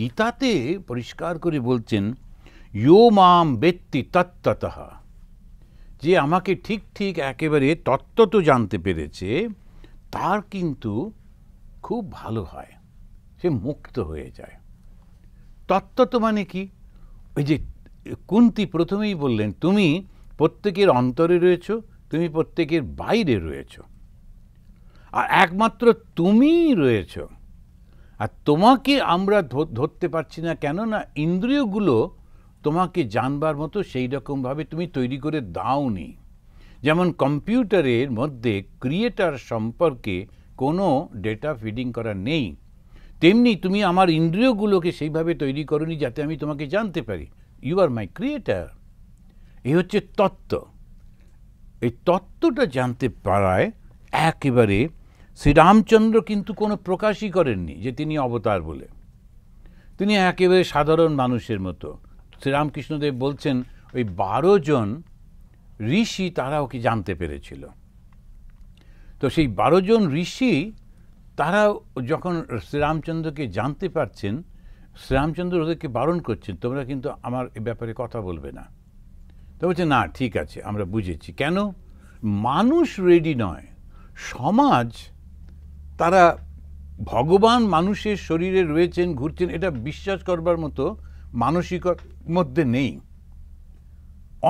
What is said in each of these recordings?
গীতাতে পরিষ্কার করে বলছেন ইয়ো মাম ব্যক্তি তত্ত্বতঃ যে আমাকে ঠিক ঠিক একেবারে তত্ত্ব তো জানতে পেরেছে তার কিন্তু খুব ভালো হয় সে মুক্ত হয়ে যায় তত্ত্ব তো মানে কি ওই যে কুন্তি প্রথমেই বললেন তুমি প্রত্যেকের অন্তরে রয়েছ তুমি প্রত্যেকের বাইরে রয়েছ আর একমাত্র তুমিই রয়েছো আর তোমাকে আমরা ধরতে পারছি না কেননা ইন্দ্রিয়গুলো তোমাকে জানবার মতো সেই রকমভাবে তুমি তৈরি করে দাওনি যেমন কম্পিউটারের মধ্যে ক্রিয়েটার সম্পর্কে কোনো ডেটা ফিডিং করা নেই তেমনি তুমি আমার ইন্দ্রিয়গুলোকে সেইভাবে তৈরি করনি যাতে আমি তোমাকে জানতে পারি ইউ আর মাই ক্রিয়েটার এই হচ্ছে তত্ত্ব এই তত্ত্বটা জানতে পারায় একেবারে শ্রীরামচন্দ্র কিন্তু কোনো প্রকাশই করেননি যে তিনি অবতার বলে তিনি একেবারে সাধারণ মানুষের মতো শ্রীরামকৃষ্ণদেব বলছেন ওই বারো জন ঋষি তারা ওকে জানতে পেরেছিল তো সেই বারো জন ঋষি তারা যখন শ্রীরামচন্দ্রকে জানতে পারছেন শ্রীরামচন্দ্র ওদেরকে বারণ করছেন তোমরা কিন্তু আমার এ ব্যাপারে কথা বলবে না তো বলছে না ঠিক আছে আমরা বুঝেছি কেন মানুষ রেডি নয় সমাজ তারা ভগবান মানুষের শরীরে রয়েছেন ঘুরছেন এটা বিশ্বাস করবার মতো মানসিক মধ্যে নেই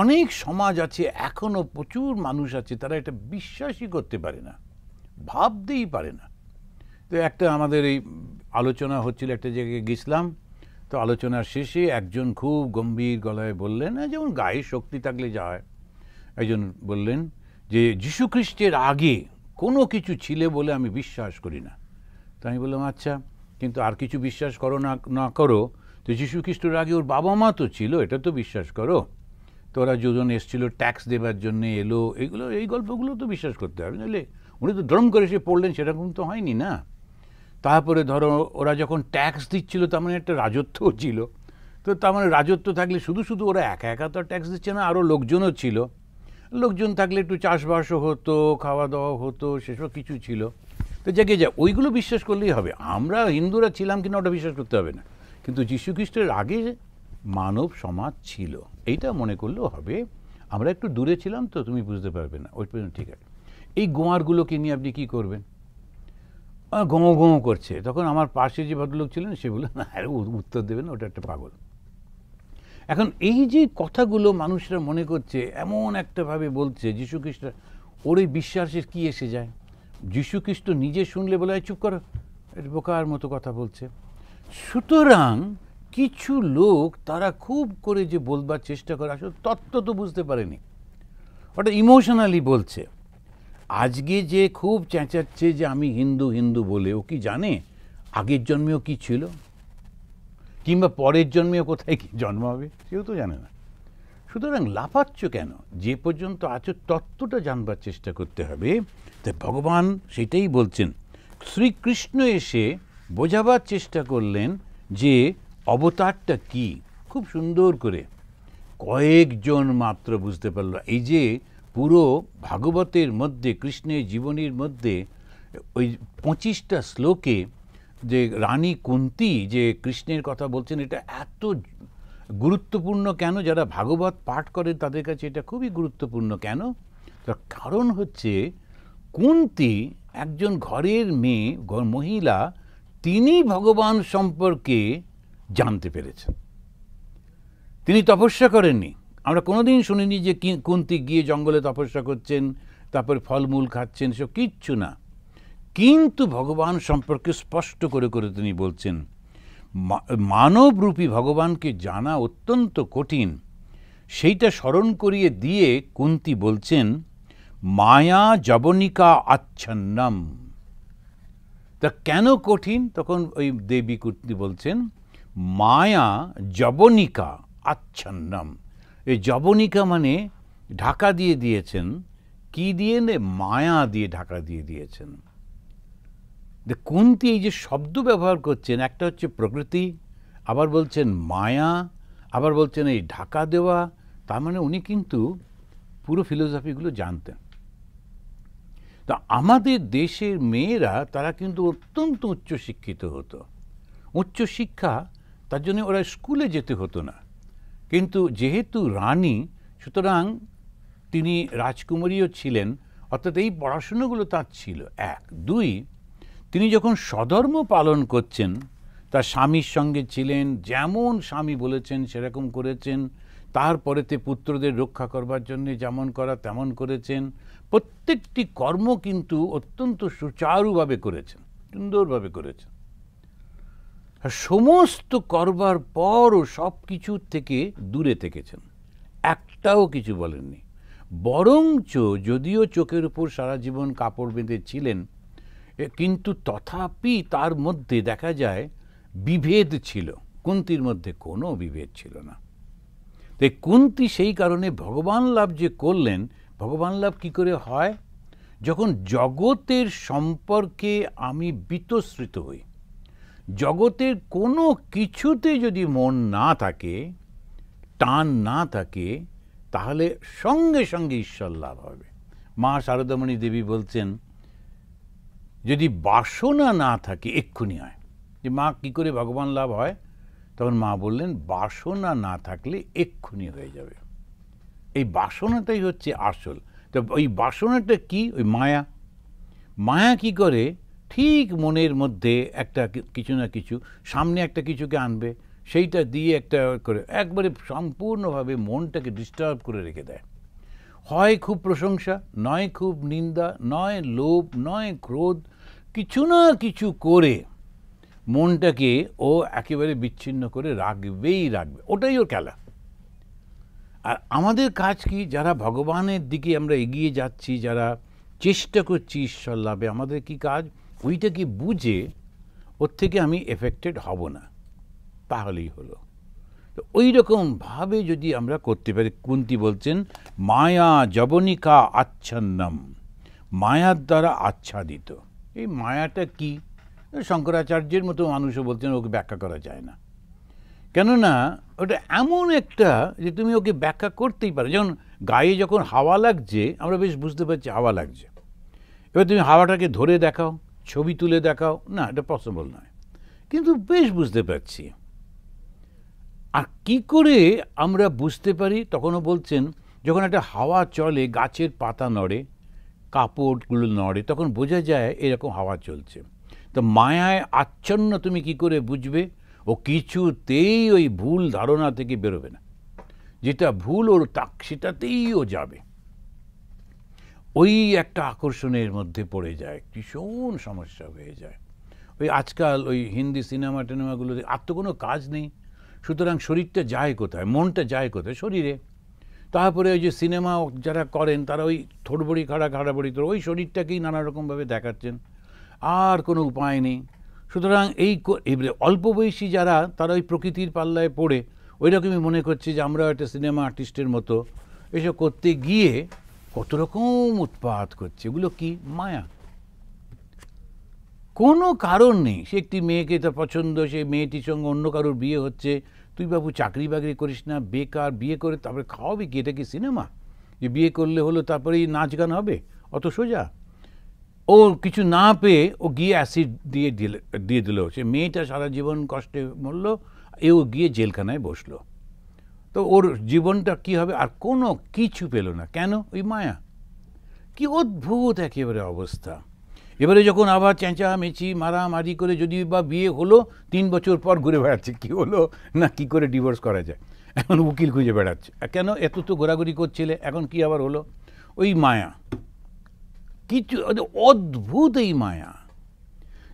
অনেক সমাজ আছে এখনও প্রচুর মানুষ আছে তারা এটা বিশ্বাসই করতে পারে না ভাবতেই পারে না তো একটা আমাদের এই আলোচনা হচ্ছিল একটা জায়গায় গেছিলাম তো আলোচনার শেষে একজন খুব গম্ভীর গলায় বললেন হ্যাঁ, যেমন গায়ে শক্তি থাকলে যায় একজন বললেন যে যীশুখ্রিস্টের আগে কোনো কিছু ছিলে বলে আমি বিশ্বাস করি না তো আমি বললাম আচ্ছা কিন্তু আর কিছু বিশ্বাস করো না না করো তো যীশু খ্রিস্টর আগে ওর বাবা মা তো ছিল এটা তো বিশ্বাস করো তো ওরা যোজন এসেছিলো ট্যাক্স দেবার জন্য এলো এগুলো এই গল্পগুলো তো বিশ্বাস করতে হবে নাহলে উনি তো ধর্ম করে সে পড়লেন সেরকম তো হয়নি না তারপরে ধরো ওরা যখন ট্যাক্স দিচ্ছিল তার মানে একটা রাজত্বও ছিল তো তার মানে রাজত্ব থাকলে শুধু শুধু ওরা একা একা তো ট্যাক্স দিচ্ছে না আরও লোকজনও ছিল লোকজন থাকলে একটু চাষবাসও হতো খাওয়া দাওয়া হতো সেসব কিছু ছিল তো যাকে যা ওইগুলো বিশ্বাস করলেই হবে আমরা হিন্দুরা ছিলাম কিনা ওটা বিশ্বাস করতে হবে না কিন্তু খ্রিস্টের আগে মানব সমাজ ছিল এইটা মনে করলেও হবে আমরা একটু দূরে ছিলাম তো তুমি বুঝতে পারবে না ওই পর্যন্ত ঠিক আছে এই গোয়ারগুলোকে নিয়ে আপনি কি করবেন গোঁ গোঁ করছে তখন আমার পাশে যে ভদ্রলোক ছিলেন সে বললেন আরে উত্তর দেবেন ওটা একটা পাগল এখন এই যে কথাগুলো মানুষরা মনে করছে এমন একটাভাবে বলছে যীশু খ্রিস্টের ওর এই বিশ্বাসের কী এসে যায় যীশু খ্রিস্ট নিজে শুনলে বলে চুপ করো বোকার মতো কথা বলছে সুতরাং কিছু লোক তারা খুব করে যে বলবার চেষ্টা করে আসলে তত্ত্ব তো বুঝতে পারেনি ওটা ইমোশনালি বলছে আজকে যে খুব চেঁচাচ্ছে যে আমি হিন্দু হিন্দু বলে ও কি জানে আগের জন্মেও কি ছিল কিংবা পরের জন্মেও কোথায় কি জন্ম হবে সেও তো জানে না সুতরাং লাফাচ্ছ কেন যে পর্যন্ত আছো তত্ত্বটা জানবার চেষ্টা করতে হবে তাই ভগবান সেটাই বলছেন শ্রীকৃষ্ণ এসে বোঝাবার চেষ্টা করলেন যে অবতারটা কি খুব সুন্দর করে কয়েকজন মাত্র বুঝতে পারল এই যে পুরো ভাগবতের মধ্যে কৃষ্ণের জীবনীর মধ্যে ওই পঁচিশটা শ্লোকে যে রানী কুন্তি যে কৃষ্ণের কথা বলছেন এটা এত গুরুত্বপূর্ণ কেন যারা ভাগবত পাঠ করেন তাদের কাছে এটা খুবই গুরুত্বপূর্ণ কেন তার কারণ হচ্ছে কুন্তি একজন ঘরের মেয়ে মহিলা তিনি ভগবান সম্পর্কে জানতে পেরেছেন তিনি তপস্যা করেননি আমরা কোনোদিন শুনিনি যে কুন্তি গিয়ে জঙ্গলে তপস্যা করছেন তারপর ফলমূল খাচ্ছেন সব কিচ্ছু না কিন্তু ভগবান সম্পর্কে স্পষ্ট করে করে তিনি বলছেন মানবরূপী ভগবানকে জানা অত্যন্ত কঠিন সেইটা স্মরণ করিয়ে দিয়ে কুন্তি বলছেন মায়া জবনিকা আচ্ছন্নম তা কেন কঠিন তখন ওই দেবী কুন্তি বলছেন মায়া জবনিকা আচ্ছন্নম এই জবনিকা মানে ঢাকা দিয়ে দিয়েছেন কি দিয়ে নে মায়া দিয়ে ঢাকা দিয়ে দিয়েছেন যে কুন্তি এই যে শব্দ ব্যবহার করছেন একটা হচ্ছে প্রকৃতি আবার বলছেন মায়া আবার বলছেন এই ঢাকা দেওয়া তার মানে উনি কিন্তু পুরো ফিলোসফিগুলো জানতেন তা আমাদের দেশের মেয়েরা তারা কিন্তু অত্যন্ত উচ্চশিক্ষিত হতো উচ্চশিক্ষা তার জন্য ওরা স্কুলে যেতে হতো না কিন্তু যেহেতু রানী সুতরাং তিনি রাজকুমারীও ছিলেন অর্থাৎ এই পড়াশুনোগুলো তার ছিল এক দুই তিনি যখন সধর্ম পালন করছেন তার স্বামীর সঙ্গে ছিলেন যেমন স্বামী বলেছেন সেরকম করেছেন তারপরেতে পুত্রদের রক্ষা করবার জন্য যেমন করা তেমন করেছেন প্রত্যেকটি কর্ম কিন্তু অত্যন্ত সুচারুভাবে করেছেন সুন্দরভাবে করেছেন সমস্ত করবার পরও সব কিছু থেকে দূরে থেকেছেন একটাও কিছু বলেননি বরঞ্চ যদিও চোখের উপর সারা জীবন কাপড় বেঁধে ছিলেন কিন্তু তথাপি তার মধ্যে দেখা যায় বিভেদ ছিল কুন্তির মধ্যে কোনো বিভেদ ছিল না তো কুন্তি সেই কারণে ভগবান লাভ যে করলেন ভগবান লাভ কি করে হয় যখন জগতের সম্পর্কে আমি বিতশ্রিত হই জগতের কোনো কিছুতে যদি মন না থাকে টান না থাকে তাহলে সঙ্গে সঙ্গে ঈশ্বর লাভ হবে মা শারদামণি দেবী বলছেন যদি বাসনা না থাকে এক্ষুনি হয় যে মা কী করে ভগবান লাভ হয় তখন মা বললেন বাসনা না থাকলে এক্ষুনি হয়ে যাবে এই বাসনাটাই হচ্ছে আসল তো ওই বাসনাটা কি ওই মায়া মায়া কি করে ঠিক মনের মধ্যে একটা কিছু না কিছু সামনে একটা কিছুকে আনবে সেইটা দিয়ে একটা করে একবারে সম্পূর্ণভাবে মনটাকে ডিস্টার্ব করে রেখে দেয় হয় খুব প্রশংসা নয় খুব নিন্দা নয় লোভ নয় ক্রোধ কিছু না কিছু করে মনটাকে ও একেবারে বিচ্ছিন্ন করে রাখবেই রাখবে ওটাই ওর খেলা আর আমাদের কাজ কি যারা ভগবানের দিকে আমরা এগিয়ে যাচ্ছি যারা চেষ্টা করছি ঈশ্বর লাভে আমাদের কি কাজ ওইটা কি বুঝে ওর থেকে আমি এফেক্টেড হব না তাহলেই হলো তো ওই রকমভাবে যদি আমরা করতে পারি কুন্তি বলছেন মায়া জবনিকা আচ্ছন্নম মায়ার দ্বারা আচ্ছাদিত এই মায়াটা কি শঙ্করাচার্যের মতো মানুষও বলছেন ওকে ব্যাখ্যা করা যায় না কেননা ওটা এমন একটা যে তুমি ওকে ব্যাখ্যা করতেই পারো যেমন গায়ে যখন হাওয়া লাগছে আমরা বেশ বুঝতে পারছি হাওয়া লাগছে এবার তুমি হাওয়াটাকে ধরে দেখাও ছবি তুলে দেখাও না এটা পসিবল নয় কিন্তু বেশ বুঝতে পারছি আর কি করে আমরা বুঝতে পারি তখনও বলছেন যখন একটা হাওয়া চলে গাছের পাতা নড়ে কাপড়গুলো নড়ে তখন বোঝা যায় এরকম হাওয়া চলছে তো মায়ায় আচ্ছন্ন তুমি কি করে বুঝবে ও কিছুতেই ওই ভুল ধারণা থেকে বেরোবে না যেটা ভুল ওর তাক সেটাতেই ও যাবে ওই একটা আকর্ষণের মধ্যে পড়ে যায় ভীষণ সমস্যা হয়ে যায় ওই আজকাল ওই হিন্দি সিনেমা টিনেমাগুলোতে আর তো কোনো কাজ নেই সুতরাং শরীরটা যায় কোথায় মনটা যায় কোথায় শরীরে তারপরে ওই যে সিনেমা যারা করেন তারা ওই থোড়বড়ি খাড়া খাড়াবড়ি তো ওই শরীরটাকেই নানা রকমভাবে দেখাচ্ছেন আর কোনো উপায় নেই সুতরাং এই অল্প বয়সী যারা তারা ওই প্রকৃতির পাল্লায় পড়ে ওই রকমই মনে করছে যে আমরা একটা সিনেমা আর্টিস্টের মতো এসব করতে গিয়ে কত রকম উৎপাত করছে এগুলো কি মায়া কোনো কারণ নেই সে একটি মেয়েকে তার পছন্দ সে মেয়েটির সঙ্গে অন্য কারোর বিয়ে হচ্ছে তুই বাবু চাকরি বাকরি করিস না বেকার বিয়ে করে তারপরে খাওয়াবি কি এটা কি সিনেমা যে বিয়ে করলে হলো তারপরেই নাচ গান হবে অত সোজা ও কিছু না পেয়ে ও গিয়ে অ্যাসিড দিয়ে দিয়ে দিল সে মেয়েটা সারা জীবন কষ্টে মরল এও গিয়ে জেলখানায় বসলো তো ওর জীবনটা কি হবে আর কোনো কিছু পেল না কেন ওই মায়া কি অদ্ভুত একেবারে অবস্থা এবারে যখন আবার চেঁচামেচি মারামারি করে যদি বা বিয়ে হলো তিন বছর পর ঘুরে বেড়াচ্ছে কী হলো না কি করে ডিভোর্স করা যায় এখন উকিল খুঁজে বেড়াচ্ছে কেন এত তো ঘোরাঘুরি করছিলে এখন কি আবার হলো ওই মায়া কিছু অদ্ভুত এই মায়া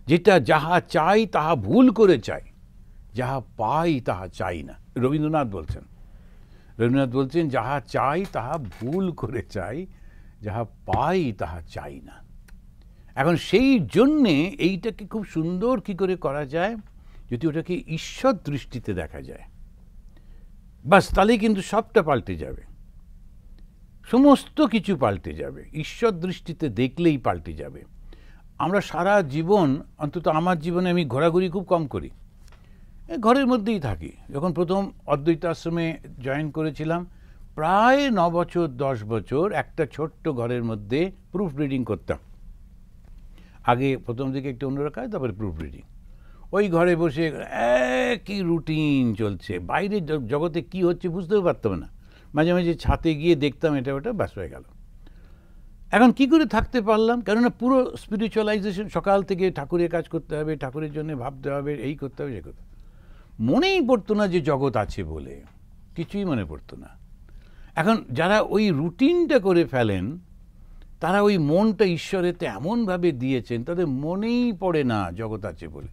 যেটা যাহা চাই তাহা ভুল করে চাই যাহা পাই তাহা চাই না রবীন্দ্রনাথ বলছেন রবীন্দ্রনাথ বলছেন যাহা চাই তাহা ভুল করে চাই যাহা পাই তাহা চাই না এখন সেই জন্যে এইটাকে খুব সুন্দর কি করে করা যায় যদি ওটাকে ঈশ্বর দৃষ্টিতে দেখা যায় বাস তাহলেই কিন্তু সবটা পাল্টে যাবে সমস্ত কিছু পাল্টে যাবে ঈশ্বর দৃষ্টিতে দেখলেই পাল্টে যাবে আমরা সারা জীবন অন্তত আমার জীবনে আমি ঘোরাঘুরি খুব কম করি ঘরের মধ্যেই থাকি যখন প্রথম অদ্বৈত আশ্রমে জয়েন করেছিলাম প্রায় ন বছর দশ বছর একটা ছোট্ট ঘরের মধ্যে প্রুফ রিডিং করতাম আগে প্রথম দিকে একটু অন্যরকম হয় তারপরে প্রুফ রিডিং ওই ঘরে বসে একই রুটিন চলছে বাইরের জগতে কি হচ্ছে বুঝতেও পারতাম না মাঝে মাঝে ছাতে গিয়ে দেখতাম এটা ওটা ব্যাস হয়ে গেল এখন কি করে থাকতে পারলাম কেননা পুরো স্পিরিচুয়ালাইজেশন সকাল থেকে ঠাকুরের কাজ করতে হবে ঠাকুরের জন্য ভাবতে হবে এই করতে হবে সে করতে মনেই পড়তো না যে জগৎ আছে বলে কিছুই মনে পড়তো না এখন যারা ওই রুটিনটা করে ফেলেন তারা ওই মনটা ঈশ্বরেতে এমনভাবে দিয়েছেন তাদের মনেই পড়ে না জগৎ আছে বলে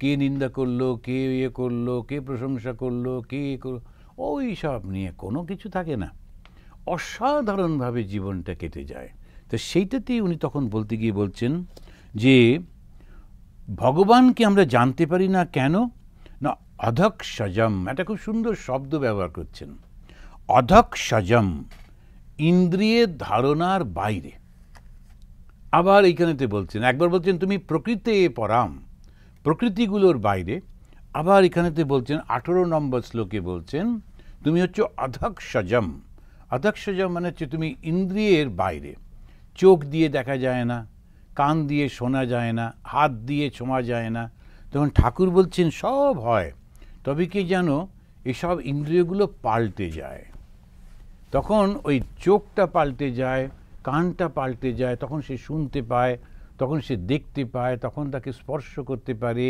কে নিন্দা করলো কে ইয়ে করলো কে প্রশংসা করলো কে ইয়ে করলো ওই সব নিয়ে কোনো কিছু থাকে না অসাধারণভাবে জীবনটা কেটে যায় তো সেইটাতেই উনি তখন বলতে গিয়ে বলছেন যে ভগবানকে আমরা জানতে পারি না কেন না অধক সজম একটা খুব সুন্দর শব্দ ব্যবহার করছেন অধক সজম ইন্দ্রিয়ের ধারণার বাইরে আবার এইখানেতে বলছেন একবার বলছেন তুমি প্রকৃতি পরাম প্রকৃতিগুলোর বাইরে আবার এখানেতে বলছেন আঠেরো নম্বর শ্লোকে বলছেন তুমি হচ্ছে অধক সজম অধক সজম মানে হচ্ছে তুমি ইন্দ্রিয়ের বাইরে চোখ দিয়ে দেখা যায় না কান দিয়ে শোনা যায় না হাত দিয়ে ছোঁয়া যায় না তখন ঠাকুর বলছেন সব হয় তবে কি যেন এসব ইন্দ্রিয়গুলো পাল্টে যায় তখন ওই চোখটা পাল্টে যায় কানটা পাল্টে যায় তখন সে শুনতে পায় তখন সে দেখতে পায় তখন তাকে স্পর্শ করতে পারে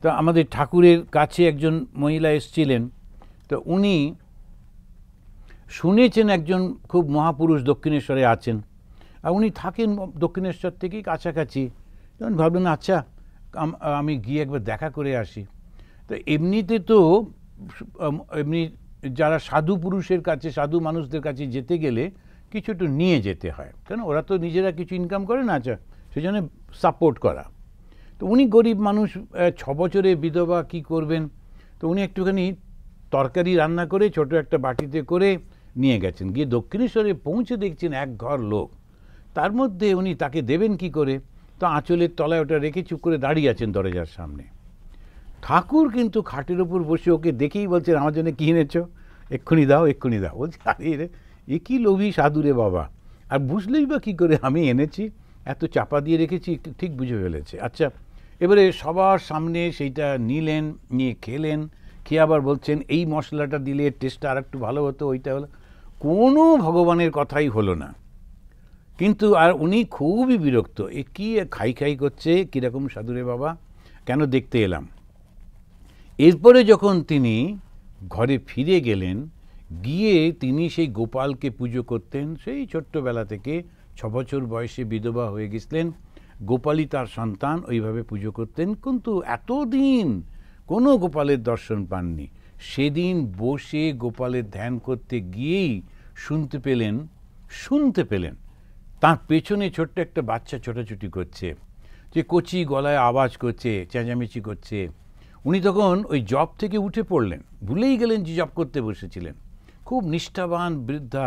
তো আমাদের ঠাকুরের কাছে একজন মহিলা এসছিলেন তো উনি শুনেছেন একজন খুব মহাপুরুষ দক্ষিণেশ্বরে আছেন আর উনি থাকেন দক্ষিণেশ্বর থেকেই কাছাকাছি তখন ভাবলেন আচ্ছা আমি গিয়ে একবার দেখা করে আসি তো এমনিতে তো এমনি যারা সাধু পুরুষের কাছে সাধু মানুষদের কাছে যেতে গেলে কিছু একটু নিয়ে যেতে হয় কেন ওরা তো নিজেরা কিছু ইনকাম করে না আচ্ছা সেই জন্য সাপোর্ট করা তো উনি গরিব মানুষ ছ বছরে বিধবা কি করবেন তো উনি একটুখানি তরকারি রান্না করে ছোট একটা বাটিতে করে নিয়ে গেছেন গিয়ে দক্ষিণেশ্বরে পৌঁছে দেখছেন এক ঘর লোক তার মধ্যে উনি তাকে দেবেন কি করে তো আঁচলের তলায় ওটা রেখে চুপ করে দাঁড়িয়ে আছেন দরজার সামনে ঠাকুর কিন্তু খাটের ওপর বসে ওকে দেখেই বলছেন আমার জন্য কী এনেছ এক্ষুনি দাও এক্ষুনি দাও বলছে আরে রে এ কি লোভী সাধুরে বাবা আর বুঝলেই বা কী করে আমি এনেছি এত চাপা দিয়ে রেখেছি ঠিক বুঝে ফেলেছে আচ্ছা এবারে সবার সামনে সেইটা নিলেন নিয়ে খেলেন খেয়ে আবার বলছেন এই মশলাটা দিলে টেস্টটা আর একটু ভালো হতো ওইটা হলো কোনো ভগবানের কথাই হলো না কিন্তু আর উনি খুবই বিরক্ত এ কী খাই খাই করছে কীরকম সাধুরে বাবা কেন দেখতে এলাম এরপরে যখন তিনি ঘরে ফিরে গেলেন গিয়ে তিনি সেই গোপালকে পুজো করতেন সেই ছোট্টবেলা থেকে ছ বছর বয়সে বিধবা হয়ে গেছিলেন গোপালই তার সন্তান ওইভাবে পুজো করতেন কিন্তু এতদিন কোনো গোপালের দর্শন পাননি সেদিন বসে গোপালের ধ্যান করতে গিয়েই শুনতে পেলেন শুনতে পেলেন তার পেছনে ছোট্ট একটা বাচ্চা ছোটাছুটি করছে যে কচি গলায় আওয়াজ করছে চেঁচামেচি করছে উনি তখন ওই জব থেকে উঠে পড়লেন ভুলেই গেলেন যে জব করতে বসেছিলেন খুব নিষ্ঠাবান বৃদ্ধা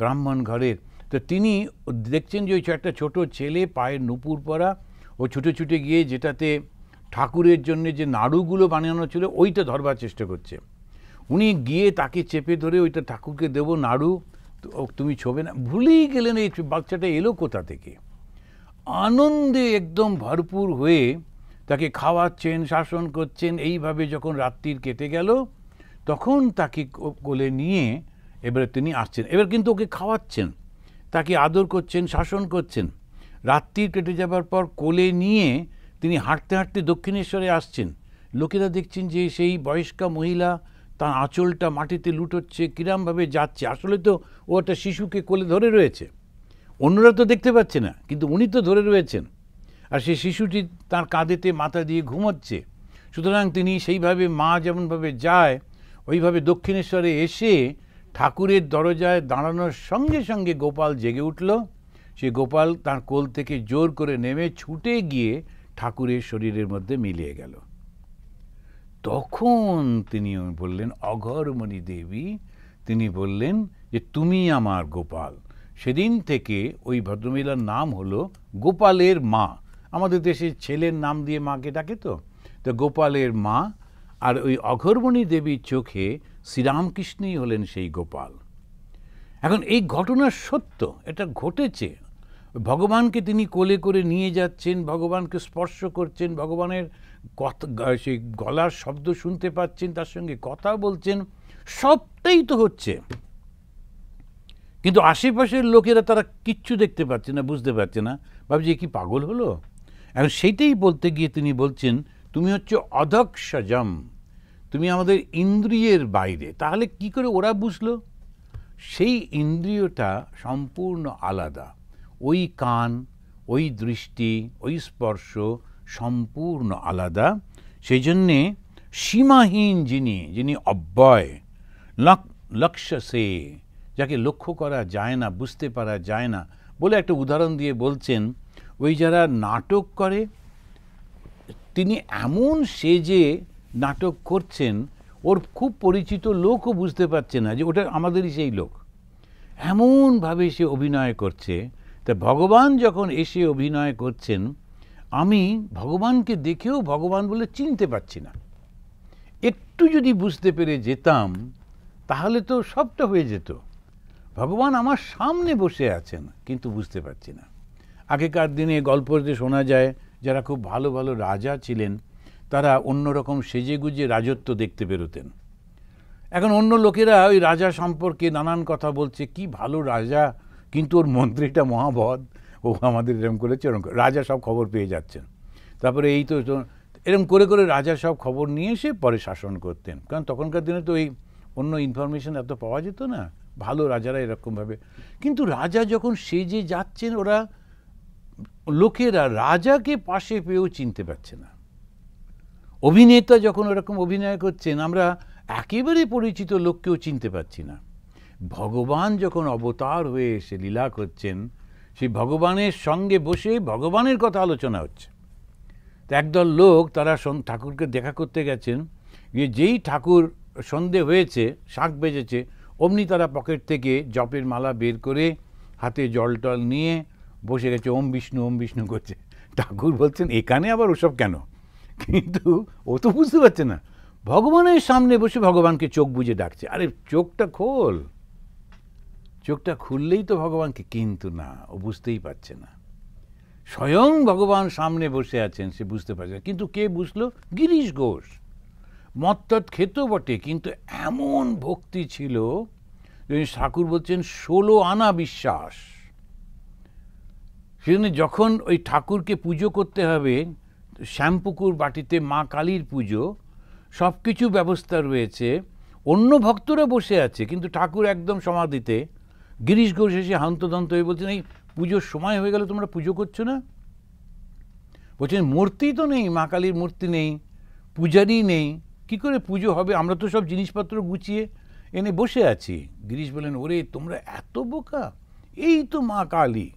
ব্রাহ্মণ ঘরের তো তিনি দেখছেন যে ওই একটা ছোটো ছেলে পায়ের নুপুর পরা ও ছুটে ছুটে গিয়ে যেটাতে ঠাকুরের জন্য যে নাড়ুগুলো বানানো ছিল ওইটা ধরবার চেষ্টা করছে উনি গিয়ে তাকে চেপে ধরে ওইটা ঠাকুরকে দেবো নাড়ু তুমি ছবে না ভুলেই গেলেন এই বাচ্চাটা এলো কোথা থেকে আনন্দে একদম ভরপুর হয়ে তাকে খাওয়াচ্ছেন শাসন করছেন এইভাবে যখন রাত্রির কেটে গেল তখন তাকে কোলে নিয়ে এবারে তিনি আসছেন এবার কিন্তু ওকে খাওয়াচ্ছেন তাকে আদর করছেন শাসন করছেন রাত্রি কেটে যাবার পর কোলে নিয়ে তিনি হাঁটতে হাঁটতে দক্ষিণেশ্বরে আসছেন লোকেরা দেখছেন যে সেই বয়স্কা মহিলা তার আঁচলটা মাটিতে লুটোচ্ছে কিরামভাবে যাচ্ছে আসলে তো ও একটা শিশুকে কোলে ধরে রয়েছে অন্যরা তো দেখতে পাচ্ছে না কিন্তু উনি তো ধরে রয়েছেন আর সেই শিশুটি তার কাঁধেতে মাথা দিয়ে ঘুমাচ্ছে সুতরাং তিনি সেইভাবে মা যেমনভাবে যায় ওইভাবে দক্ষিণেশ্বরে এসে ঠাকুরের দরজায় দাঁড়ানোর সঙ্গে সঙ্গে গোপাল জেগে উঠল সে গোপাল তার কোল থেকে জোর করে নেমে ছুটে গিয়ে ঠাকুরের শরীরের মধ্যে মিলিয়ে গেল তখন তিনি বললেন অঘরমণি দেবী তিনি বললেন যে তুমি আমার গোপাল সেদিন থেকে ওই ভদ্রমহিলার নাম হলো গোপালের মা আমাদের দেশে ছেলের নাম দিয়ে মাকে ডাকে তো তো গোপালের মা আর ওই অঘরমণি দেবীর চোখে শ্রীরামকৃষ্ণই হলেন সেই গোপাল এখন এই ঘটনা সত্য এটা ঘটেছে ভগবানকে তিনি কোলে করে নিয়ে যাচ্ছেন ভগবানকে স্পর্শ করছেন ভগবানের কথা সেই গলার শব্দ শুনতে পাচ্ছেন তার সঙ্গে কথা বলছেন সবটাই তো হচ্ছে কিন্তু আশেপাশের লোকেরা তারা কিচ্ছু দেখতে পাচ্ছে না বুঝতে পারছে না ভাবছি কি পাগল হলো এখন সেইটাই বলতে গিয়ে তিনি বলছেন তুমি হচ্ছে অধক্ষজম তুমি আমাদের ইন্দ্রিয়ের বাইরে তাহলে কি করে ওরা বুঝলো সেই ইন্দ্রিয়টা সম্পূর্ণ আলাদা ওই কান ওই দৃষ্টি ওই স্পর্শ সম্পূর্ণ আলাদা সেই জন্যে সীমাহীন যিনি যিনি অব্যয় লক্ষ্য সে যাকে লক্ষ্য করা যায় না বুঝতে পারা যায় না বলে একটা উদাহরণ দিয়ে বলছেন ওই যারা নাটক করে তিনি এমন সে যে নাটক করছেন ওর খুব পরিচিত লোকও বুঝতে পারছে না যে ওটা আমাদেরই সেই লোক এমনভাবে সে অভিনয় করছে তা ভগবান যখন এসে অভিনয় করছেন আমি ভগবানকে দেখেও ভগবান বলে চিনতে পারছি না একটু যদি বুঝতে পেরে যেতাম তাহলে তো সবটা হয়ে যেত ভগবান আমার সামনে বসে আছেন কিন্তু বুঝতে পারছি না আগেকার দিনে গল্পতে শোনা যায় যারা খুব ভালো ভালো রাজা ছিলেন তারা অন্যরকম সেজেগুজে রাজত্ব দেখতে বেরোতেন এখন অন্য লোকেরা ওই রাজা সম্পর্কে নানান কথা বলছে কি ভালো রাজা কিন্তু ওর মন্ত্রীটা মহাবধ ও আমাদের এরম করেছে এরম রাজা সব খবর পেয়ে যাচ্ছেন তারপরে এই তো এরম করে করে রাজা সব খবর নিয়ে এসে পরে শাসন করতেন কারণ তখনকার দিনে তো ওই অন্য ইনফরমেশন এত পাওয়া যেত না ভালো রাজারা এরকমভাবে কিন্তু রাজা যখন সেজে যাচ্ছেন ওরা লোকেরা রাজাকে পাশে পেয়েও চিনতে পারছে না অভিনেতা যখন ওরকম অভিনয় করছেন আমরা একেবারে পরিচিত লোককেও চিনতে পারছি না ভগবান যখন অবতার হয়ে এসে লীলা করছেন সেই ভগবানের সঙ্গে বসে ভগবানের কথা আলোচনা হচ্ছে তো একদল লোক তারা ঠাকুরকে দেখা করতে গেছেন যে যেই ঠাকুর সন্ধে হয়েছে শাঁখ বেজেছে অমনি তারা পকেট থেকে জপের মালা বের করে হাতে জল টল নিয়ে বসে গেছে ওম বিষ্ণু ওম বিষ্ণু করছে ঠাকুর বলছেন এখানে আবার ওসব কেন কিন্তু ও তো বুঝতে পারছে না ভগবানের সামনে বসে ভগবানকে চোখ বুঝে ডাকছে আরে চোখটা খোল চোখটা খুললেই তো ভগবানকে কিন্তু না ও বুঝতেই পারছে না স্বয়ং ভগবান সামনে বসে আছেন সে বুঝতে পারছে না কিন্তু কে বুঝলো গিরিশ ঘোষ মত্তৎ খেত বটে কিন্তু এমন ভক্তি ছিল ঠাকুর বলছেন ষোলো আনা বিশ্বাস সেজন্য যখন ওই ঠাকুরকে পুজো করতে হবে শ্যামপুকুর বাটিতে মা কালীর পুজো সব কিছু ব্যবস্থা রয়েছে অন্য ভক্তরা বসে আছে কিন্তু ঠাকুর একদম সমাধিতে গিরিশ ঘোষ এসে হান্তদন্ত হয়ে বলছেন এই পুজোর সময় হয়ে গেলে তোমরা পুজো করছো না বলছেন মূর্তি তো নেই মা কালীর মূর্তি নেই পূজারই নেই কি করে পুজো হবে আমরা তো সব জিনিসপত্র গুছিয়ে এনে বসে আছি গিরিশ বলেন ওরে তোমরা এত বোকা এই তো মা কালী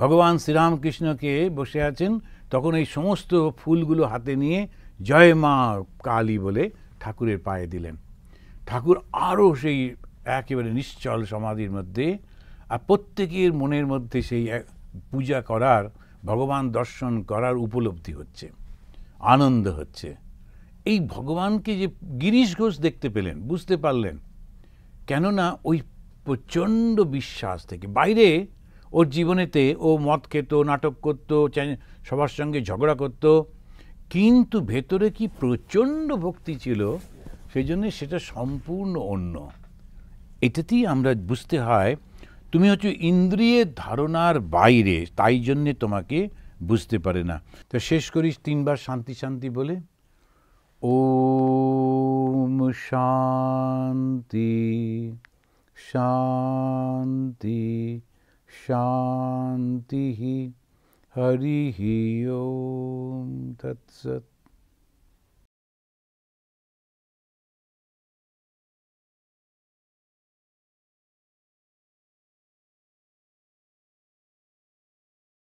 ভগবান শ্রীরামকৃষ্ণকে বসে আছেন তখন এই সমস্ত ফুলগুলো হাতে নিয়ে জয় মা কালী বলে ঠাকুরের পায়ে দিলেন ঠাকুর আরও সেই একেবারে নিশ্চল সমাধির মধ্যে আর প্রত্যেকের মনের মধ্যে সেই পূজা করার ভগবান দর্শন করার উপলব্ধি হচ্ছে আনন্দ হচ্ছে এই ভগবানকে যে গিরিশ ঘোষ দেখতে পেলেন বুঝতে পারলেন কেননা ওই প্রচণ্ড বিশ্বাস থেকে বাইরে ওর জীবনেতে ও মদ খেত নাটক করত সবার সঙ্গে ঝগড়া করত কিন্তু ভেতরে কি প্রচণ্ড ভক্তি ছিল সেই জন্যে সেটা সম্পূর্ণ অন্য এটাতেই আমরা বুঝতে হয় তুমি হচ্ছে ইন্দ্রিয়ের ধারণার বাইরে তাই জন্যে তোমাকে বুঝতে পারে না তো শেষ করিস তিনবার শান্তি শান্তি বলে ও শান্তি শান্তি शांति हरिः ओम तत्सत्